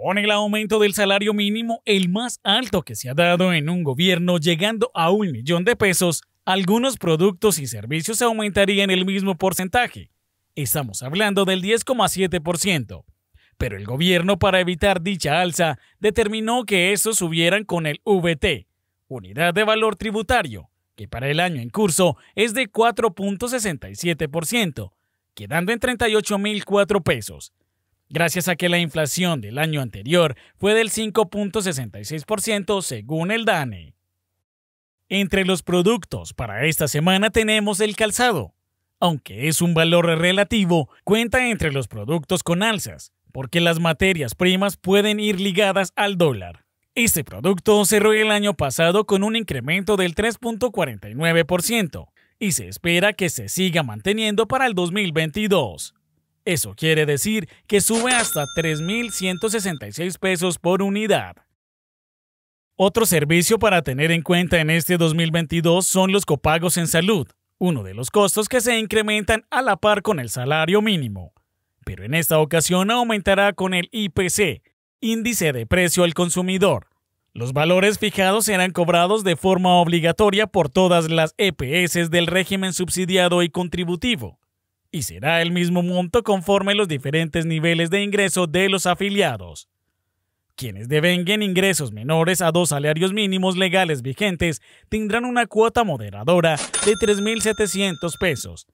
con el aumento del salario mínimo, el más alto que se ha dado en un gobierno, llegando a un millón de pesos, algunos productos y servicios aumentarían el mismo porcentaje. Estamos hablando del 10,7%. Pero el gobierno, para evitar dicha alza, determinó que esos subieran con el VT, Unidad de Valor Tributario, que para el año en curso es de 4.67%, quedando en 38.004 pesos gracias a que la inflación del año anterior fue del 5.66% según el DANE. Entre los productos para esta semana tenemos el calzado. Aunque es un valor relativo, cuenta entre los productos con alzas, porque las materias primas pueden ir ligadas al dólar. Este producto cerró el año pasado con un incremento del 3.49% y se espera que se siga manteniendo para el 2022. Eso quiere decir que sube hasta 3.166 pesos por unidad. Otro servicio para tener en cuenta en este 2022 son los copagos en salud, uno de los costos que se incrementan a la par con el salario mínimo. Pero en esta ocasión aumentará con el IPC, índice de precio al consumidor. Los valores fijados serán cobrados de forma obligatoria por todas las EPS del régimen subsidiado y contributivo y será el mismo monto conforme los diferentes niveles de ingreso de los afiliados. Quienes devenguen ingresos menores a dos salarios mínimos legales vigentes tendrán una cuota moderadora de 3.700 pesos.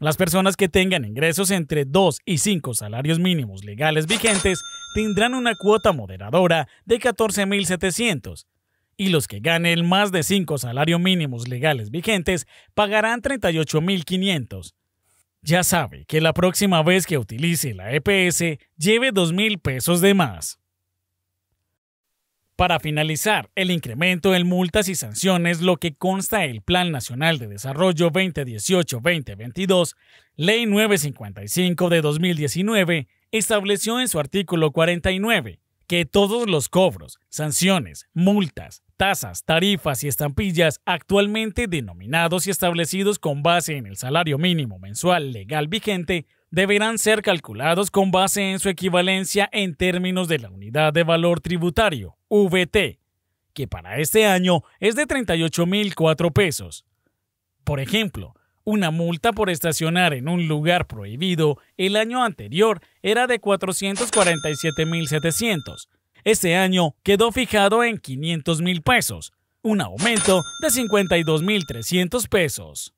Las personas que tengan ingresos entre 2 y 5 salarios mínimos legales vigentes tendrán una cuota moderadora de 14.700 y los que ganen más de 5 salarios mínimos legales vigentes pagarán 38.500. Ya sabe que la próxima vez que utilice la EPS lleve dos mil pesos de más. Para finalizar, el incremento en multas y sanciones, lo que consta el Plan Nacional de Desarrollo 2018-2022, Ley 955 de 2019, estableció en su artículo 49 que todos los cobros, sanciones, multas, tasas, tarifas y estampillas actualmente denominados y establecidos con base en el salario mínimo mensual legal vigente deberán ser calculados con base en su equivalencia en términos de la unidad de valor tributario, VT, que para este año es de 38.004 pesos. Por ejemplo, una multa por estacionar en un lugar prohibido el año anterior era de 447.700. Este año quedó fijado en 500.000 pesos, un aumento de 52.300 pesos.